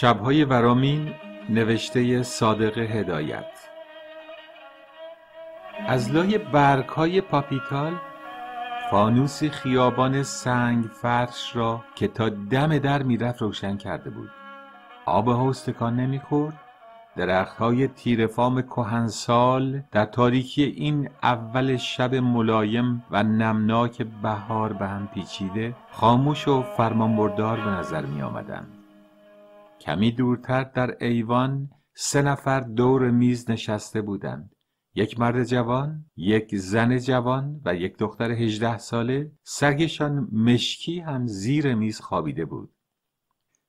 شبهای ورامین نوشته صادق هدایت از لای برگ های پاپیکال فانوسی خیابان سنگ فرش را که تا دم در میرفت روشن کرده بود آب هاستکان نمیخورد درخت های تیرفام کهنسال در تاریکی این اول شب ملایم و نمناک بهار به هم پیچیده خاموش و فرمانبردار به نظر می کمی دورتر در ایوان سه نفر دور میز نشسته بودند. یک مرد جوان، یک زن جوان و یک دختر هجده ساله سگشان مشکی هم زیر میز خوابیده بود.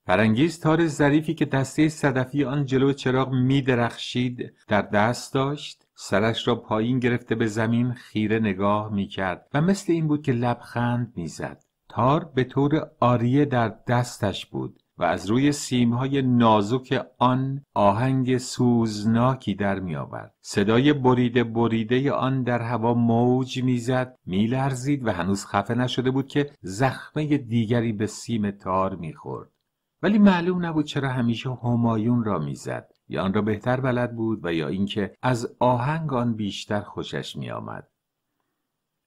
فرانگیز تار ظریفی که دسته صدفی آن جلو چراغ می درخشید در دست داشت سرش را پایین گرفته به زمین خیره نگاه می کرد و مثل این بود که لبخند می زد. تار به طور آریه در دستش بود و از روی سیمهای نازک آن آهنگ سوزناکی در می صدای بریده بریده آن در هوا موج میزد میلرزید و هنوز خفه نشده بود که زخمه دیگری به سیم تار میخورد ولی معلوم نبود چرا همیشه همایون را میزد یا آن را بهتر بلد بود و یا اینکه از آهنگ آن بیشتر خوشش میآمد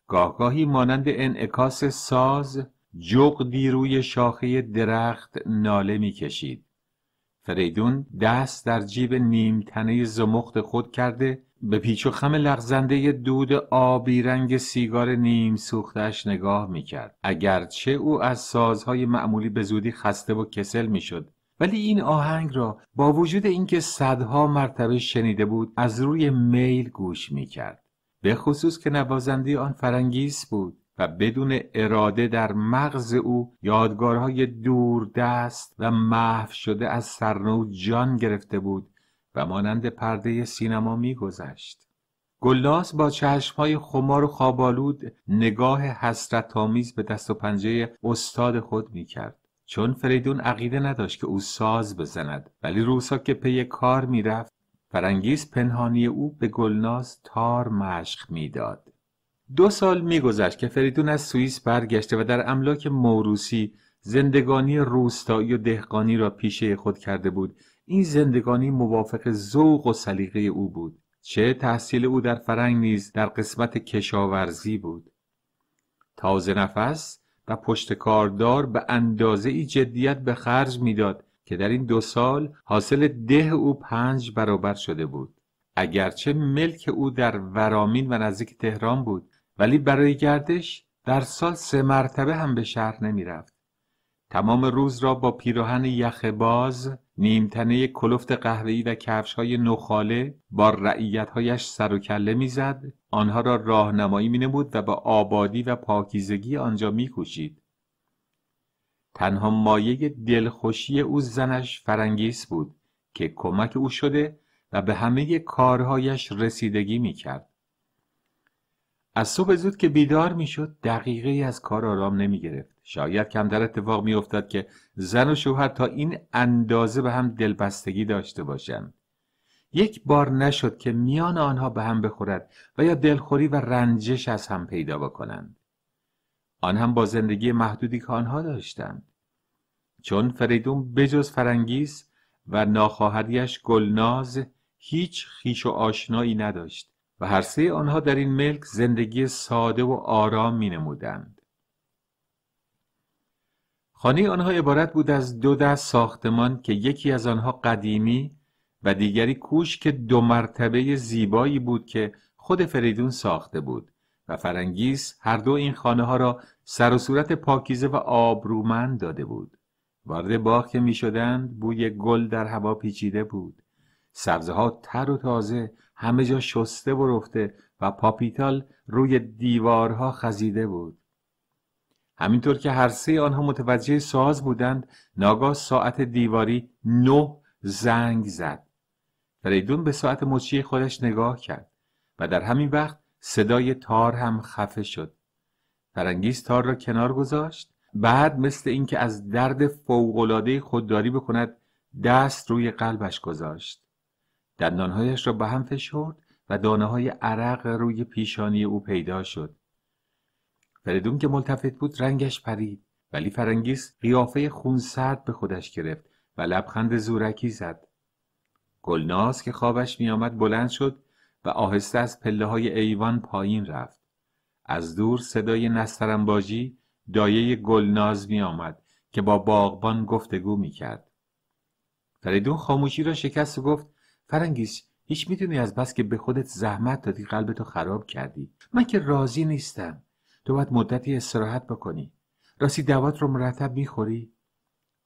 گاهگاهی مانند انعکاس ساز جغدی روی شاخه درخت ناله میکشید فریدون دست در جیب تنه زمخت خود کرده به پیچ و خم لغزنده دود آبی رنگ سیگار نیم سوختش نگاه میکرد اگرچه او از سازهای معمولی به زودی خسته و کسل میشد ولی این آهنگ را با وجود اینکه صدها مرتبه شنیده بود از روی میل گوش میکرد به خصوص که نوازنده آن فرنگیس بود و بدون اراده در مغز او یادگارهای دوردست و محو شده از سرنو جان گرفته بود و مانند پرده سینما میگذشت گلناس با چشمهای خمار و خوابالود نگاه حسرت آمیز به دست و پنجه استاد خود میکرد چون فریدون عقیده نداشت که او ساز بزند ولی روسا که پی کار میرفت فرانگیز پنهانی او به گلناز تار مشق میداد دو سال میگذشت که فریدون از سوئیس برگشته و در املاک موروسی زندگانی روستایی و دهقانی را پیشه خود کرده بود این زندگانی موافق ذوق و سلیقه او بود چه تحصیل او در فرنگ نیز در قسمت کشاورزی بود تازه نفس و پشت کاردار به اندازه ای جدیت به خرج میداد که در این دو سال حاصل ده او پنج برابر شده بود اگرچه ملک او در ورامین و نزدیک تهران بود ولی برای گردش در سال سه مرتبه هم به شهر نمی رفت. تمام روز را با پیراهن یخ باز، نیمتنه کلفت قهوه‌ای و کفش‌های نخاله با رعیت‌هایش سر و کله میزد، آنها را راهنمایی مینمود و با آبادی و پاکیزگی آنجا میکوشید. تنها مایه دلخوشی او زنش فرنگیس بود که کمک او شده و به همه کارهایش رسیدگی میکرد. از صبح زود که بیدار میشد دقیقه ای از کار آرام نمی گرفت. شاید کمتر اتفاق می افتاد که زن و شوهر تا این اندازه به هم دلبستگی داشته باشند. یک بار نشد که میان آنها به هم بخورد و یا دلخوری و رنجش از هم پیدا بکنند. آن هم با زندگی محدودی که آنها داشتند. چون فریدون بجز فرنگیس و ناخواهریش گلناز هیچ خیش و آشنایی نداشت و هر سه آنها در این ملک زندگی ساده و آرام می نمودند. خانه آنها عبارت بود از دو دست ساختمان که یکی از آنها قدیمی و دیگری کوش که دو مرتبه زیبایی بود که خود فریدون ساخته بود و فرنگیس هر دو این خانه ها را سر و صورت پاکیزه و آبرومند داده بود. وارد باغ که می شدند بوی گل در هوا پیچیده بود. سبزه ها تر و تازه همه جا شسته و رفته و پاپیتال روی دیوارها خزیده بود همینطور که هر سه آنها متوجه ساز بودند ناگاه ساعت دیواری نه زنگ زد فریدون به ساعت مچی خودش نگاه کرد و در همین وقت صدای تار هم خفه شد فرنگیز تار را کنار گذاشت بعد مثل اینکه از درد فوقالعاده خودداری بکند دست روی قلبش گذاشت دندانهایش را به هم فشرد و دانه های عرق روی پیشانی او پیدا شد. فریدون که ملتفت بود رنگش پرید ولی فرنگیس خون سرد به خودش گرفت و لبخند زورکی زد. گلناز که خوابش میآمد بلند شد و آهسته از پله های ایوان پایین رفت. از دور صدای نسترنباجی دایه گلناز می که با باغبان گفتگو می کرد. فریدون خاموشی را شکست و گفت فرنگیس هیچ میدونی از بس که به خودت زحمت دادی قلبتو خراب کردی من که راضی نیستم تو باید مدتی استراحت بکنی راستی دوات رو مرتب میخوری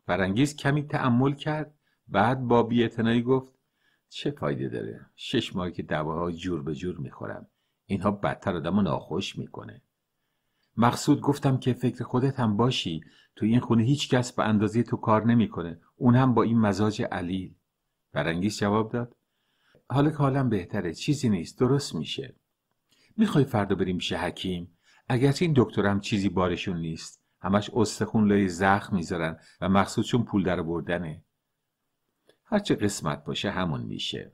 فرنگیز کمی تعمل کرد بعد با بیعتنایی گفت چه فایده داره شش ماهی که دواها جور به جور میخورم اینها بدتر آدم ناخوش میکنه مقصود گفتم که فکر خودت هم باشی تو این خونه هیچ کس به اندازه تو کار نمیکنه اون هم با این مزاج علیل برانگیز جواب داد حالا که حالم بهتره چیزی نیست درست میشه میخوای فردا بریم پیش حکیم اگرچه این دکترم چیزی بارشون نیست همش استخون لای زخم میذارن و مقصودشون پول در بردنه هرچه قسمت باشه همون میشه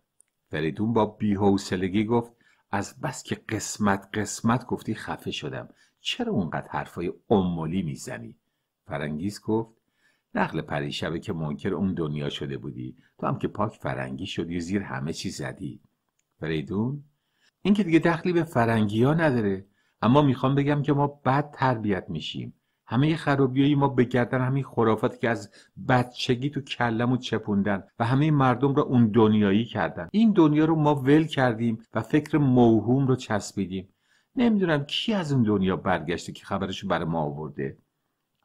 فریدون با بیحوصلگی گفت از بس که قسمت قسمت گفتی خفه شدم چرا اونقدر حرفای عمولی میزنی فرانگیز گفت نقل پری که منکر اون دنیا شده بودی تو هم که پاک فرنگی شدی و زیر همه چی زدی فریدون این که دیگه دخلی به فرنگی ها نداره اما میخوام بگم که ما بد تربیت میشیم همه خرابیایی ما به گردن همین خرافات که از بچگی تو کلمو چپوندن و همه مردم را اون دنیایی کردن این دنیا رو ما ول کردیم و فکر موهوم رو چسبیدیم نمیدونم کی از اون دنیا برگشته که خبرشو برای ما آورده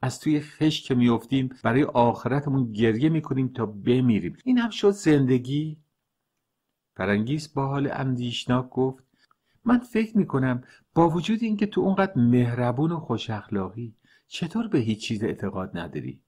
از توی خش که میافتیم برای آخرتمون گریه میکنیم تا بمیریم این هم شد زندگی فرانگیس با حال اندیشناک گفت من فکر میکنم با وجود اینکه تو اونقدر مهربون و خوش اخلاقی چطور به هیچ چیز اعتقاد نداری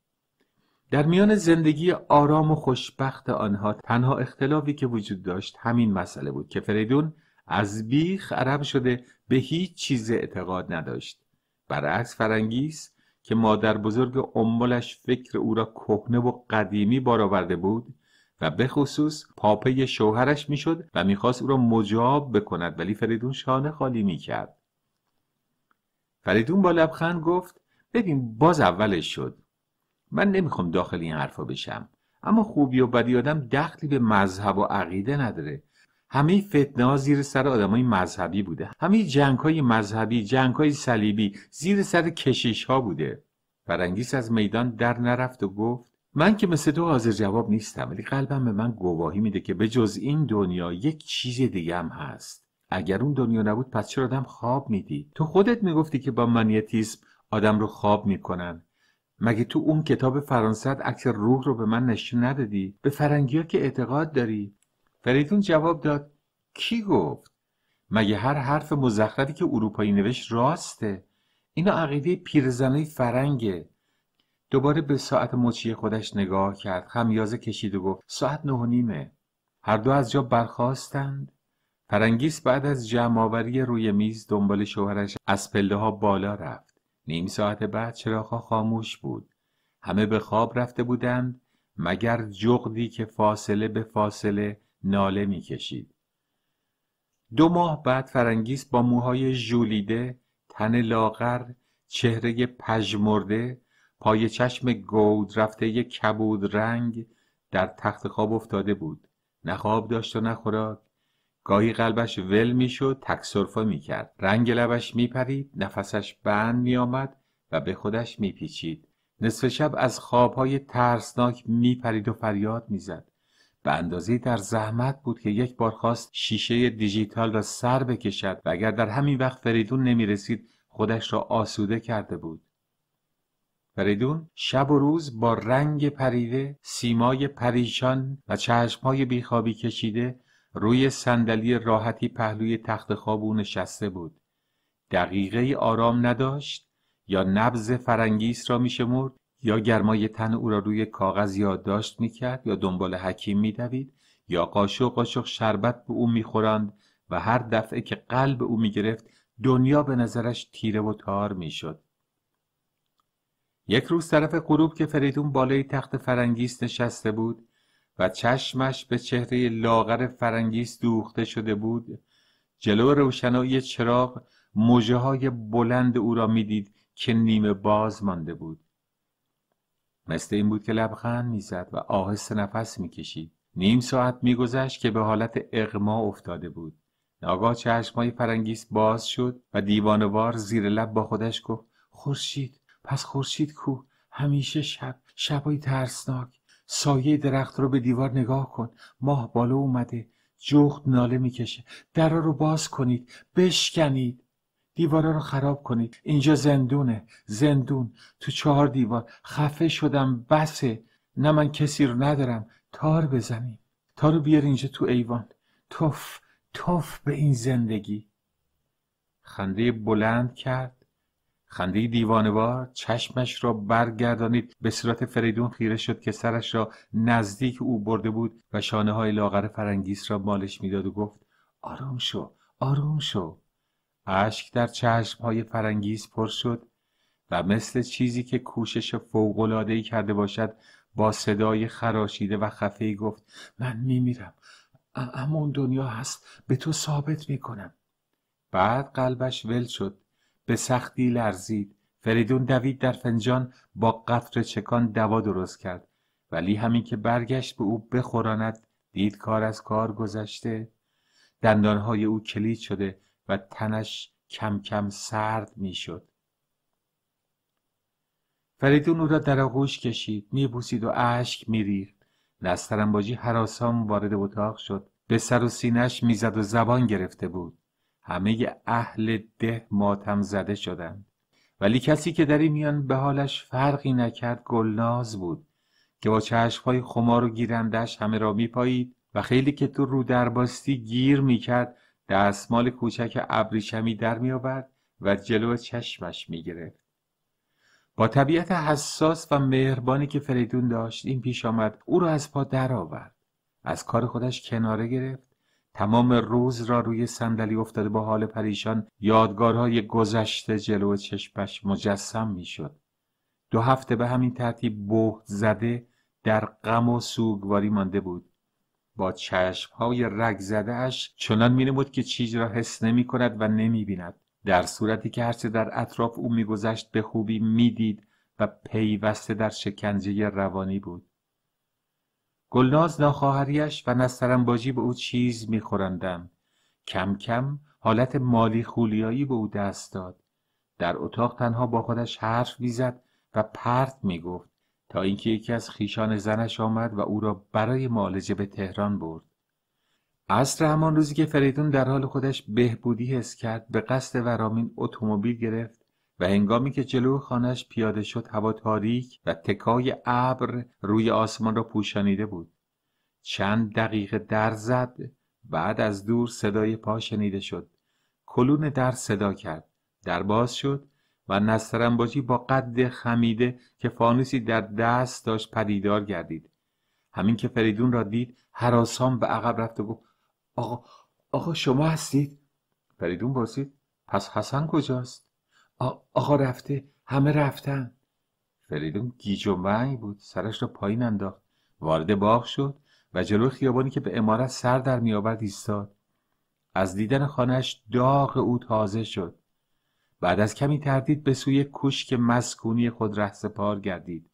در میان زندگی آرام و خوشبخت آنها تنها اختلافی که وجود داشت همین مسئله بود که فریدون از بیخ عرب شده به هیچ چیز اعتقاد نداشت برعکس فرانگیس که مادر بزرگ امبلش فکر او را کهنه و قدیمی بارآورده بود و به خصوص پاپه شوهرش میشد و میخواست او را مجاب بکند ولی فریدون شانه خالی میکرد فریدون با لبخند گفت ببین باز اولش شد من نمیخوام داخل این حرفا بشم اما خوبی و بدی آدم دخلی به مذهب و عقیده نداره همه فتنه ها زیر سر آدمای مذهبی بوده همه جنگ های مذهبی جنگ های صلیبی زیر سر کشیش ها بوده فرنگیس از میدان در نرفت و گفت من که مثل تو حاضر جواب نیستم ولی قلبم به من گواهی میده که به جز این دنیا یک چیز دیگه هم هست اگر اون دنیا نبود پس چرا آدم خواب میدی؟ تو خودت میگفتی که با مانیتیسم آدم رو خواب میکنن مگه تو اون کتاب فرانسد عکس روح رو به من نشون ندادی به ها که اعتقاد داری فریدون جواب داد کی گفت مگه هر حرف مزخرفی که اروپایی نوشت راسته اینا عقیده پیرزنای فرنگه دوباره به ساعت مچی خودش نگاه کرد خمیازه کشید و گفت ساعت نه و نیمه هر دو از جا برخواستند فرنگیس بعد از جمعآوری روی میز دنبال شوهرش از پله ها بالا رفت نیم ساعت بعد چراغها خاموش بود همه به خواب رفته بودند مگر جغدی که فاصله به فاصله ناله میکشید دو ماه بعد فرانگیس با موهای ژولیده تن لاغر چهره پژمرده پای چشم گود رفته یک کبود رنگ در تخت خواب افتاده بود نه خواب داشت و نه خوراک گاهی قلبش ول میشد تکسرفا میکرد رنگ لبش میپرید نفسش بند میآمد و به خودش میپیچید نصف شب از خوابهای ترسناک میپرید و فریاد میزد به اندازه در زحمت بود که یک بار خواست شیشه دیجیتال را سر بکشد و اگر در همین وقت فریدون نمی رسید خودش را آسوده کرده بود. فریدون شب و روز با رنگ پریده، سیمای پریشان و چشمهای بیخوابی کشیده روی صندلی راحتی پهلوی تخت خواب او نشسته بود. دقیقه ای آرام نداشت یا نبز فرنگیس را میشمرد یا گرمای تن او را روی کاغذ یادداشت میکرد یا دنبال حکیم میدوید یا قاشق قاشق شربت به او میخورند و هر دفعه که قلب او میگرفت دنیا به نظرش تیره و تار میشد یک روز طرف غروب که فریدون بالای تخت فرنگیس نشسته بود و چشمش به چهره لاغر فرنگیس دوخته شده بود جلو روشنایی چراغ موجه های بلند او را میدید که نیمه باز مانده بود مثل این بود که لبخند میزد و آهسته نفس میکشید نیم ساعت میگذشت که به حالت اغما افتاده بود ناگاه چشمهای فرنگیس باز شد و دیوانوار زیر لب با خودش گفت خورشید پس خورشید کو همیشه شب شبای ترسناک سایه درخت رو به دیوار نگاه کن ماه بالا اومده جغد ناله میکشه درا رو باز کنید بشکنید دیوارا رو خراب کنید اینجا زندونه زندون تو چهار دیوار خفه شدم بسه نه من کسی رو ندارم تار بزنیم تارو بیار اینجا تو ایوان توف توف به این زندگی خنده بلند کرد خنده دیوانوار چشمش را برگردانید به صورت فریدون خیره شد که سرش را نزدیک او برده بود و شانه های لاغر فرنگیس را مالش میداد و گفت آروم شو آروم شو اشک در چشمهای فرانگیز پر شد و مثل چیزی که کوشش فوقلادهی کرده باشد با صدای خراشیده و خفه گفت من میمیرم اما اون دنیا هست به تو ثابت میکنم بعد قلبش ول شد به سختی لرزید فریدون دوید در فنجان با قطر چکان دوا درست کرد ولی همین که برگشت به او بخوراند دید کار از کار گذشته دندانهای او کلید شده و تنش کم کم سرد میشد. فریدون او را در آغوش کشید میبوسید و اشک میریخت نسترنباجی حراسان وارد اتاق شد به سر و سینش میزد و زبان گرفته بود همه اهل ده ماتم زده شدند ولی کسی که در این میان به حالش فرقی نکرد گلناز بود که با چشمهای خمار و گیرندش همه را میپایید و خیلی که تو رو درباستی گیر میکرد دستمال کوچک ابریشمی در می آورد و جلو چشمش می گرفت. با طبیعت حساس و مهربانی که فریدون داشت این پیش آمد او را از پا درآورد از کار خودش کناره گرفت تمام روز را روی صندلی افتاده با حال پریشان یادگارهای گذشته جلو چشمش مجسم شد دو هفته به همین ترتیب بهت زده در غم و سوگواری مانده بود با چشمهای رگ زدهاش چنان نمود که چیز را حس نمی کند و نمی بیند. در صورتی که هرچه در اطراف او میگذشت به خوبی میدید و پیوسته در شکنجه روانی بود. گلناز ناخواهریش و باجی به او چیز میخورندند. کم کم حالت مالی خولیایی به او دست داد. در اتاق تنها با خودش حرف میزد و پرت میگفت. تا اینکه یکی از خیشان زنش آمد و او را برای معالجه به تهران برد عصر همان روزی که فریدون در حال خودش بهبودی حس کرد به قصد ورامین اتومبیل گرفت و هنگامی که جلو خانش پیاده شد هوا تاریک و تکای ابر روی آسمان را پوشانیده بود چند دقیقه در زد بعد از دور صدای پا شنیده شد کلون در صدا کرد در باز شد و نسترنباجی با قد خمیده که فانوسی در دست داشت پدیدار گردید همین که فریدون را دید هراسان به عقب رفت و گفت آقا آقا شما هستید فریدون پرسید پس حسن کجاست آقا رفته همه رفتن فریدون گیج و منگ بود سرش را پایین انداخت وارد باغ شد و جلو خیابانی که به امارت سر در میآورد ایستاد از دیدن خانهش داغ او تازه شد بعد از کمی تردید به سوی کشک مسکونی خود رهسپار گردید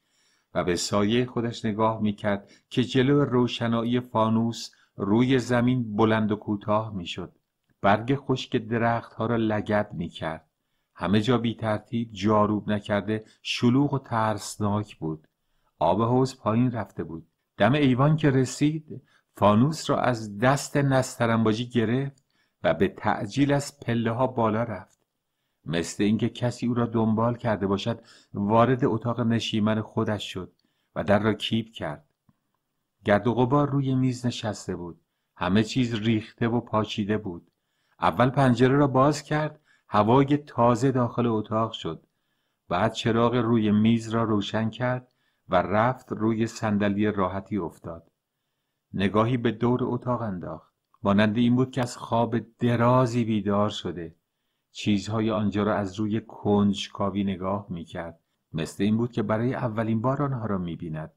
و به سایه خودش نگاه کرد که جلو روشنایی فانوس روی زمین بلند و کوتاه میشد برگ خشک درختها را لگد کرد همه جا بی ترتیب جاروب نکرده شلوغ و ترسناک بود آب حوز پایین رفته بود دم ایوان که رسید فانوس را از دست نسترنباجی گرفت و به تعجیل از پله ها بالا رفت مثل اینکه کسی او را دنبال کرده باشد وارد اتاق نشیمن خودش شد و در را کیپ کرد گرد و غبار روی میز نشسته بود همه چیز ریخته و پاچیده بود اول پنجره را باز کرد هوای تازه داخل اتاق شد بعد چراغ روی میز را روشن کرد و رفت روی صندلی راحتی افتاد نگاهی به دور اتاق انداخت مانند این بود که از خواب درازی بیدار شده چیزهای آنجا را از روی کنجکاوی نگاه میکرد مثل این بود که برای اولین بار آنها را میبیند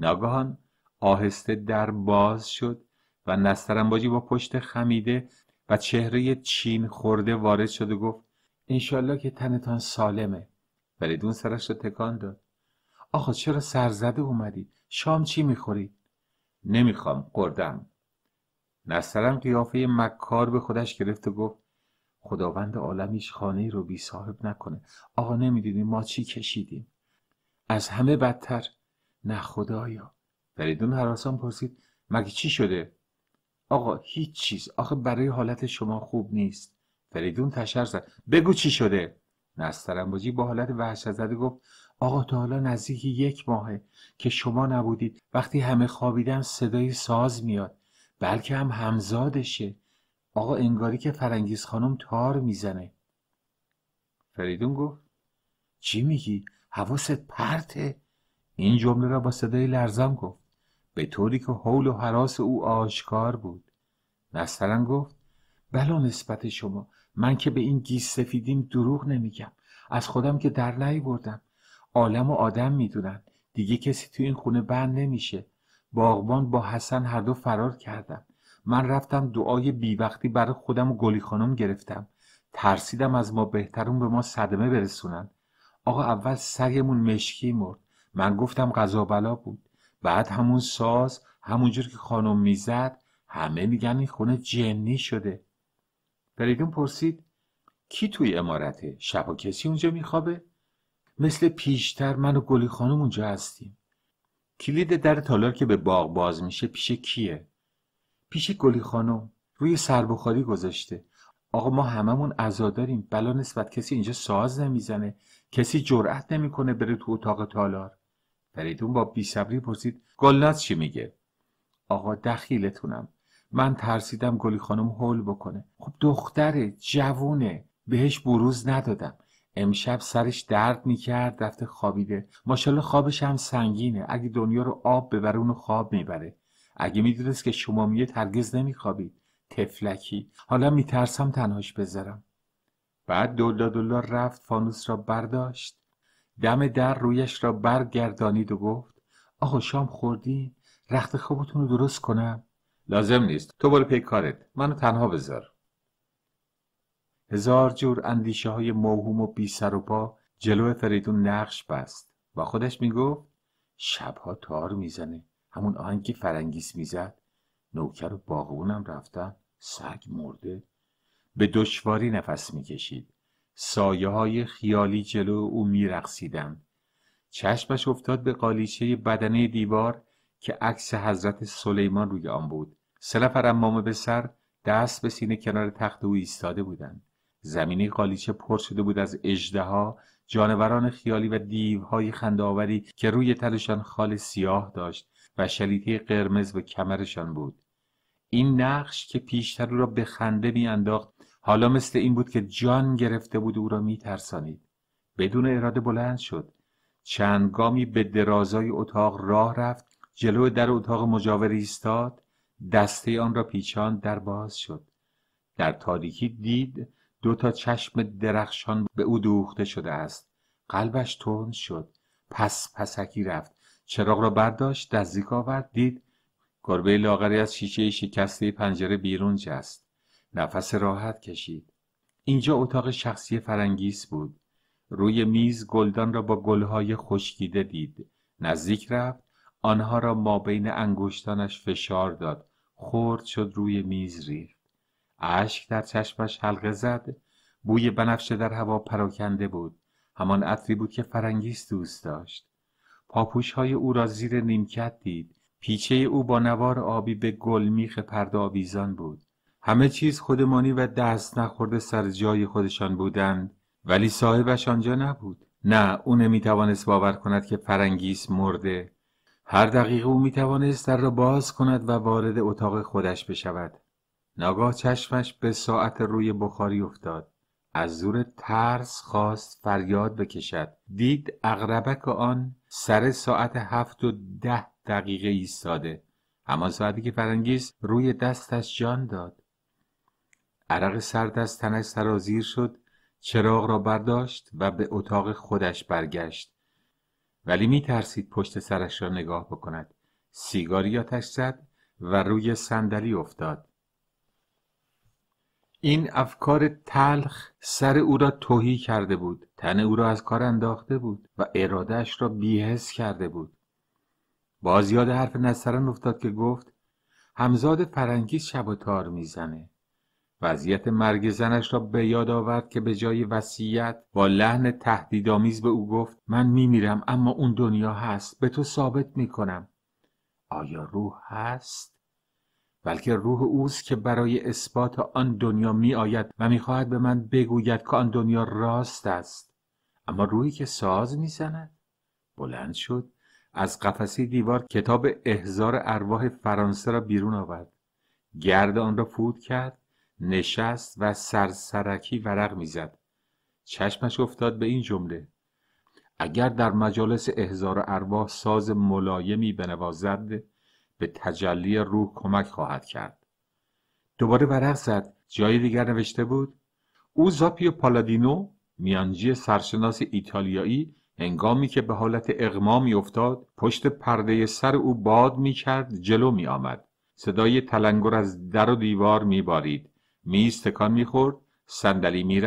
ناگهان آهسته در باز شد و نسترنباجی با پشت خمیده و چهره چین خورده وارد شد و گفت انشالله که تنتان سالمه فریدون سرش را تکان داد آخه چرا سرزده اومدی؟ شام چی میخوری؟ نمیخوام خوردم نسترن قیافه مکار به خودش گرفت و گفت خداوند عالم هیچ خانه رو بی صاحب نکنه آقا نمیدونی ما چی کشیدیم از همه بدتر نه خدایا فریدون حراسان پرسید مگه چی شده آقا هیچ چیز آخه برای حالت شما خوب نیست فریدون تشر زد بگو چی شده نسترنباجی با حالت وحشت زده گفت آقا تا حالا نزدیک یک ماهه که شما نبودید وقتی همه خوابیدن صدای ساز میاد بلکه هم همزادشه آقا انگاری که فرنگیز خانم تار میزنه فریدون گفت چی میگی؟ حواست پرته این جمله را با صدای لرزم گفت به طوری که حول و حراس او آشکار بود مثلا گفت بلا نسبت شما من که به این گیس سفیدیم دروغ نمیگم از خودم که در نهی بردم عالم و آدم میدونن دیگه کسی تو این خونه بند نمیشه باغبان با حسن هر دو فرار کردم من رفتم دعای بیوقتی برای خودم و گلی خانم گرفتم ترسیدم از ما بهترون به ما صدمه برسونن آقا اول سگمون مشکی مرد من گفتم غذا بلا بود بعد همون ساز همونجور که خانم میزد همه میگن این خونه جنی شده فریدون پرسید کی توی امارته شبا کسی اونجا میخوابه مثل پیشتر من و گلی خانم اونجا هستیم کلید در تالار که به باغ باز میشه پیش کیه پیش گلی خانم روی سربخاری گذاشته آقا ما هممون عزا داریم بلا نسبت کسی اینجا ساز نمیزنه کسی جرأت نمیکنه بره تو اتاق تالار فریدون با بیصبری پرسید گلناز چی میگه آقا دخیلتونم من ترسیدم گلی خانم حل بکنه خب دختره جوونه بهش بروز ندادم امشب سرش درد میکرد رفته خوابیده ماشاله خوابش هم سنگینه اگه دنیا رو آب ببره اونو خواب میبره اگه میدونست که شما میاد هرگز نمیخوابید تفلکی حالا میترسم تنهاش بذارم بعد دلا دولا رفت فانوس را برداشت دم در رویش را برگردانید و گفت آقا شام خوردی رخت خوابتون رو درست کنم لازم نیست تو برو پی کارت منو تنها بذار هزار جور اندیشه های موهوم و بی سر و پا جلو فریدون نقش بست و خودش میگفت شبها تار میزنه همون آهنگ که فرنگیس میزد نوکر و باغونم رفتن سگ مرده به دشواری نفس میکشید سایه های خیالی جلو او میرقصیدند چشمش افتاد به قالیچه بدنه دیوار که عکس حضرت سلیمان روی آن بود سه نفر امامه به سر دست به سینه کنار تخت او ایستاده بودند زمینه قالیچه پر شده بود از اژدها جانوران خیالی و دیوهای خندآوری که روی تلشان خال سیاه داشت و شلیطه قرمز به کمرشان بود این نقش که پیشتر او را به خنده میانداخت حالا مثل این بود که جان گرفته بود او را میترسانید بدون اراده بلند شد چند گامی به درازای اتاق راه رفت جلو در اتاق مجاور ایستاد دسته آن را پیچان در باز شد در تاریکی دید دو تا چشم درخشان به او دوخته شده است قلبش تند شد پس پسکی رفت چراغ را برداشت نزدیک آورد دید گربه لاغری از شیشه شکسته پنجره بیرون جست نفس راحت کشید اینجا اتاق شخصی فرنگیس بود روی میز گلدان را با گلهای خشکیده دید نزدیک رفت آنها را ما بین انگشتانش فشار داد خورد شد روی میز ریخت اشک در چشمش حلقه زد بوی بنفشه در هوا پراکنده بود همان عطری بود که فرنگیس دوست داشت های او را زیر نیمکت دید پیچه او با نوار آبی به گل میخ آویزان بود همه چیز خودمانی و دست نخورده سر جای خودشان بودند ولی صاحبش آنجا نبود نه او نمیتوانست باور کند که فرنگیس مرده هر دقیقه او میتوانست در را باز کند و وارد اتاق خودش بشود ناگاه چشمش به ساعت روی بخاری افتاد از زور ترس خواست فریاد بکشد دید اغربک آن سر ساعت هفت و ده دقیقه ایستاده اما ساعتی که فرانگیز روی دستش جان داد عرق سرد از تنش سرازیر شد چراغ را برداشت و به اتاق خودش برگشت ولی می ترسید پشت سرش را نگاه بکند سیگاری آتش زد و روی صندلی افتاد این افکار تلخ سر او را توهی کرده بود تن او را از کار انداخته بود و ارادهش را بیهز کرده بود باز یاد حرف نصران افتاد که گفت همزاد فرنگیز شب و تار میزنه وضعیت مرگ زنش را به یاد آورد که به جای وصیت با لحن تهدیدآمیز به او گفت من میمیرم اما اون دنیا هست به تو ثابت میکنم آیا روح هست بلکه روح اوست که برای اثبات آن دنیا می آید و می خواهد به من بگوید که آن دنیا راست است اما روحی که ساز می زند بلند شد از قفسه دیوار کتاب احزار ارواح فرانسه را بیرون آورد گرد آن را فوت کرد نشست و سرسرکی ورق میزد چشمش افتاد به این جمله اگر در مجالس احزار ارواح ساز ملایمی بنوازد به تجلی روح کمک خواهد کرد دوباره ورق زد جای دیگر نوشته بود او زاپیو پالادینو میانجی سرشناس ایتالیایی انگامی که به حالت اغما میافتاد پشت پرده سر او باد می کرد جلو میآمد. صدای تلنگر از در و دیوار می بارید میز تکان می خورد صندلی می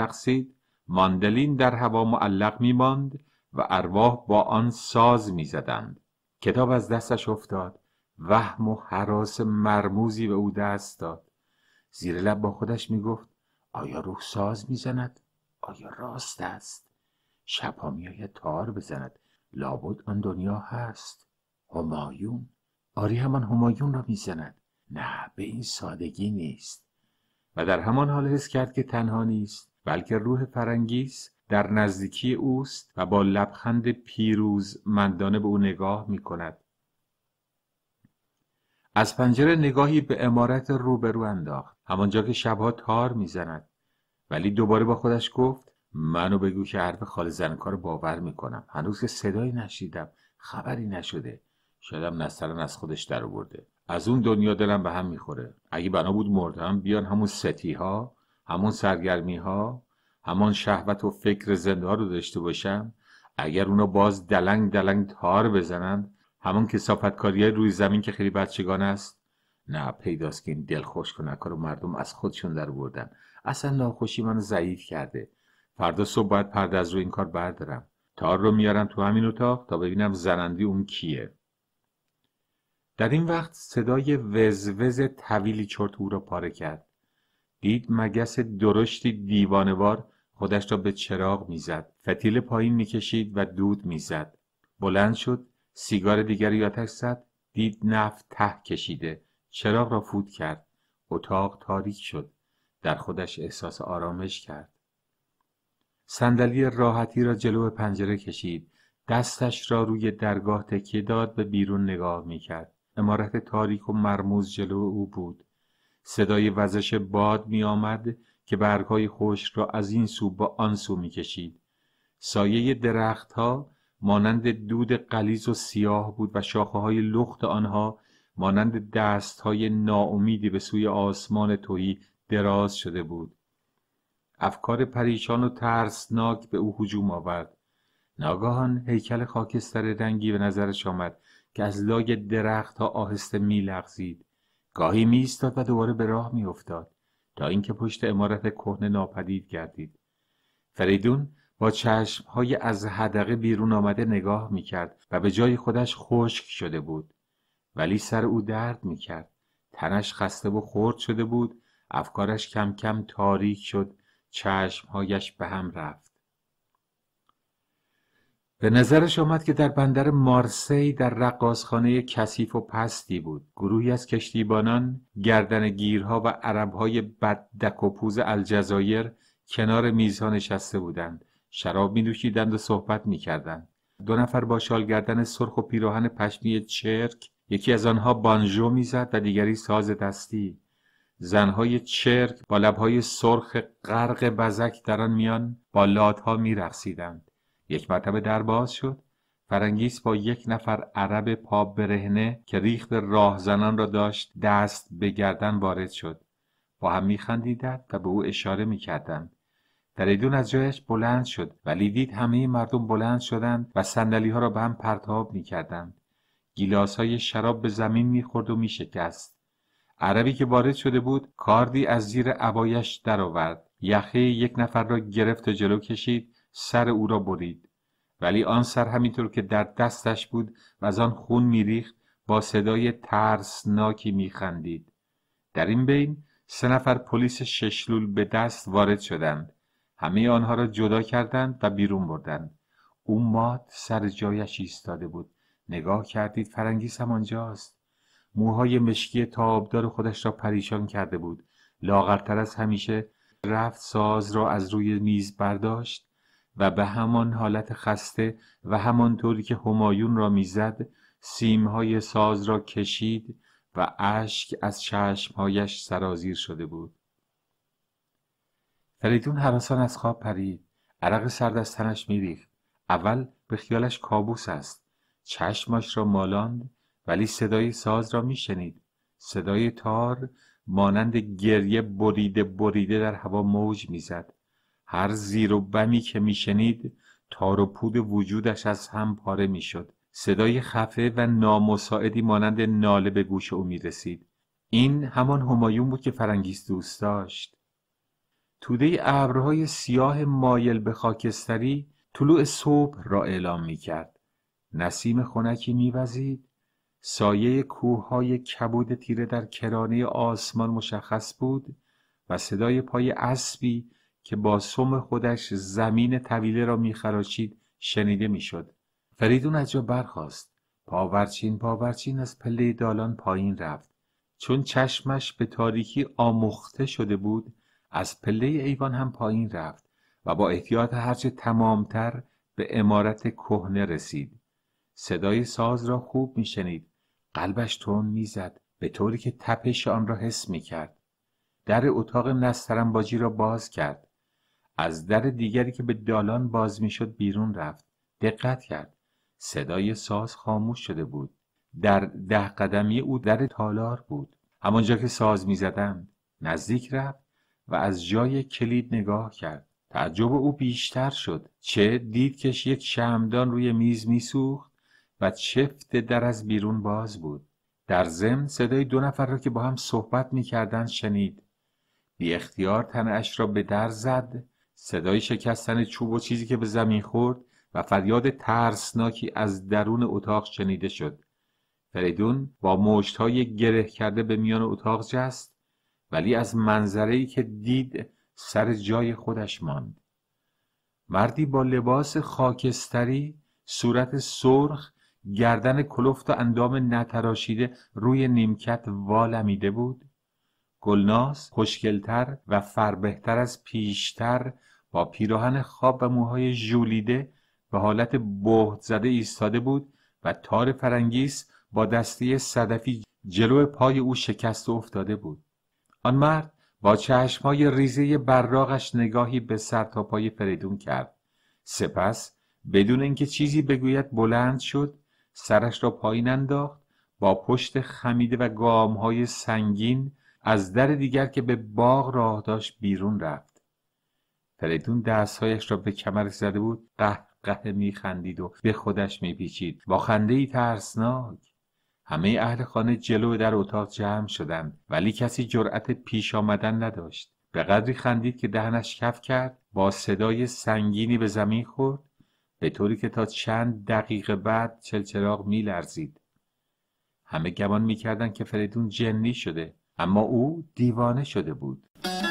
ماندلین در هوا معلق می و ارواح با آن ساز میزدند. کتاب از دستش افتاد وهم و حراس مرموزی به او دست داد زیر لب با خودش میگفت آیا روح ساز میزند آیا راست است شبها میآید تار بزند لابد آن دنیا هست همایون آری همان همایون را میزند نه به این سادگی نیست و در همان حال حس کرد که تنها نیست بلکه روح فرنگیس در نزدیکی اوست و با لبخند پیروز مندانه به او نگاه می کند از پنجره نگاهی به عمارت روبرو انداخت همانجا که شبها تار میزند ولی دوباره با خودش گفت منو بگو که حرف خال زنکار باور میکنم هنوز که صدایی نشیدم خبری نشده شدم نسترن از خودش در برده، از اون دنیا دلم به هم میخوره اگه بنا بود مردم بیان همون ستی ها همون سرگرمی ها همان شهوت و فکر زنده ها رو داشته باشم اگر اونا باز دلنگ دلنگ تار بزنند همون همان کاریای روی زمین که خیلی بچگان است نه پیداست که این دلخوش کنک کارو مردم از خودشون در بردن اصلا ناخوشی منو ضعیف کرده فردا صبح باید پرده از روی این کار بردارم تار رو میارم تو همین اتاق تا ببینم زنندی اون کیه در این وقت صدای وزوز طویلی چرت او را پاره کرد دید مگس درشتی دیوانوار خودش را به چراغ میزد فتیل پایین میکشید و دود میزد بلند شد سیگار دیگری آتش زد دید نفت ته کشیده چراغ را فوت کرد اتاق تاریک شد در خودش احساس آرامش کرد صندلی راحتی را جلو پنجره کشید دستش را روی درگاه تکیه داد به بیرون نگاه میکرد عمارت تاریک و مرموز جلو او بود صدای وزش باد میآمد که برگهای خشک را از این سو با آن سو میکشید سایه درختها مانند دود قلیز و سیاه بود و شاخه های لخت آنها مانند دست های ناامیدی به سوی آسمان توهی دراز شده بود افکار پریشان و ترسناک به او حجوم آورد ناگاهان هیکل خاکستر رنگی به نظرش آمد که از لای درخت ها آهسته لغزید گاهی ایستاد و دوباره به راه افتاد تا اینکه پشت امارت کهنه ناپدید گردید فریدون با های از هدقه بیرون آمده نگاه میکرد و به جای خودش خشک شده بود ولی سر او درد میکرد تنش خسته و خرد شده بود افکارش کم کم تاریک شد چشمهایش به هم رفت به نظرش آمد که در بندر مارسی در رقاصخانه کثیف و پستی بود گروهی از کشتیبانان گردن گیرها و عربهای بددک و پوز الجزایر کنار میزها نشسته بودند شراب می نوشیدند و صحبت می کردند. دو نفر با شالگردن سرخ و پیراهن پشمی چرک یکی از آنها بانجو میزد و دیگری ساز دستی زنهای چرک با لبهای سرخ غرق بزک در آن میان با لادها میرقصیدند یک مرتبه در باز شد فرنگیس با یک نفر عرب پا برهنه که ریخت راهزنان را داشت دست به گردن وارد شد با هم میخندیدند و به او اشاره میکردند فریدون از جایش بلند شد ولی دید همه مردم بلند شدند و سندلی ها را به هم پرتاب می کردند. گیلاس های شراب به زمین می خورد و می شکست. عربی که وارد شده بود کاردی از زیر عبایش درآورد. یخه یک نفر را گرفت و جلو کشید سر او را برید. ولی آن سر همینطور که در دستش بود و از آن خون میریخت با صدای ترسناکی می خندید. در این بین سه نفر پلیس ششلول به دست وارد شدند. همه آنها را جدا کردند و بیرون بردند او مات سر جایش ایستاده بود نگاه کردید فرنگیس هم آنجاست موهای مشکی تابدار خودش را پریشان کرده بود لاغرتر از همیشه رفت ساز را از روی میز برداشت و به همان حالت خسته و همانطوری که همایون را میزد سیمهای ساز را کشید و اشک از چشمهایش سرازیر شده بود فریدون هراسان از خواب پرید عرق سرد از تنش میریخت اول به خیالش کابوس است چشمش را مالاند ولی صدای ساز را میشنید صدای تار مانند گریه بریده بریده در هوا موج میزد هر زیر و بمی که میشنید تار و پود وجودش از هم پاره میشد صدای خفه و نامساعدی مانند ناله به گوش او میرسید این همان همایون بود که فرنگیز دوست داشت توده ابرهای سیاه مایل به خاکستری طلوع صبح را اعلام می کرد. نسیم خنکی میوزید سایه کوههای کبود تیره در کرانه آسمان مشخص بود و صدای پای اسبی که با سم خودش زمین طویله را میخراشید شنیده میشد فریدون از جا برخاست پاورچین پاورچین از پله دالان پایین رفت چون چشمش به تاریکی آمخته شده بود از پله ایوان هم پایین رفت و با احتیاط هرچه تمامتر به امارت کهنه رسید صدای ساز را خوب میشنید قلبش می میزد به طوری که تپش آن را حس کرد. در اتاق نسترنباجی را باز کرد از در دیگری که به دالان باز می شد بیرون رفت دقت کرد صدای ساز خاموش شده بود در ده قدمی او در تالار بود همانجا که ساز میزدند نزدیک رفت و از جای کلید نگاه کرد تعجب او بیشتر شد چه دید کش یک شمدان روی میز میسوخت و چفت در از بیرون باز بود در زم صدای دو نفر را که با هم صحبت میکردند شنید بی اختیار تنش را به در زد صدای شکستن چوب و چیزی که به زمین خورد و فریاد ترسناکی از درون اتاق شنیده شد فریدون با های گره کرده به میان اتاق جست ولی از ای که دید سر جای خودش ماند مردی با لباس خاکستری صورت سرخ گردن کلفت و اندام نتراشیده روی نیمکت والمیده بود گلناس خوشگلتر و فربهتر از پیشتر با پیراهن خواب و موهای ژولیده به حالت بهت زده ایستاده بود و تار فرنگیس با دستی صدفی جلو پای او شکست و افتاده بود آن مرد با چشمهای ریزه براغش نگاهی به سر تا پای فریدون کرد سپس بدون اینکه چیزی بگوید بلند شد سرش را پایین انداخت با پشت خمیده و گامهای سنگین از در دیگر که به باغ راه داشت بیرون رفت فریدون دستهایش را به کمر زده بود قهقه میخندید و به خودش میپیچید با خنده ای ترسناک همه اهل خانه جلو در اتاق جمع شدند ولی کسی جرأت پیش آمدن نداشت به قدری خندید که دهنش کف کرد با صدای سنگینی به زمین خورد به طوری که تا چند دقیقه بعد چلچراغ میلرزید همه گمان میکردند که فریدون جنی شده اما او دیوانه شده بود